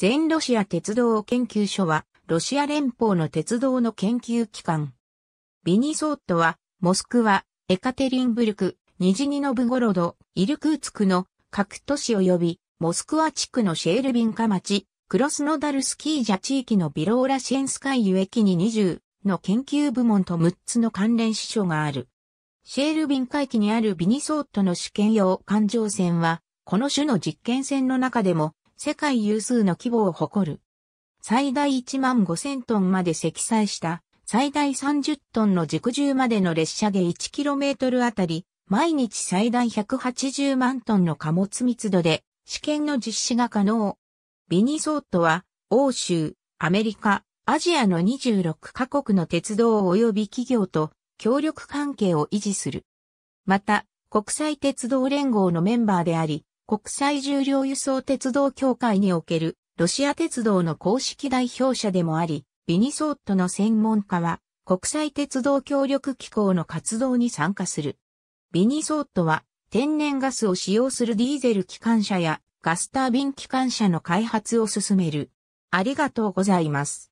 全ロシア鉄道研究所は、ロシア連邦の鉄道の研究機関。ビニソートは、モスクワ、エカテリンブルク、ニジニノブゴロド、イルクーツクの各都市及び、モスクワ地区のシェールビンカ町、クロスノダルスキージャ地域のビローラシェンスカイユ駅に20の研究部門と6つの関連支所がある。シェールビン海域にあるビニソートの試験用環状線は、この種の実験線の中でも世界有数の規模を誇る。最大1万5000トンまで積載した最大30トンの軸重までの列車で 1km あたり、毎日最大180万トンの貨物密度で試験の実施が可能。ビニソートは欧州、アメリカ、アジアの26カ国の鉄道及び企業と協力関係を維持する。また、国際鉄道連合のメンバーであり、国際重量輸送鉄道協会におけるロシア鉄道の公式代表者でもあり、ビニソートの専門家は国際鉄道協力機構の活動に参加する。ビニソートは天然ガスを使用するディーゼル機関車やガスタービン機関車の開発を進める。ありがとうございます。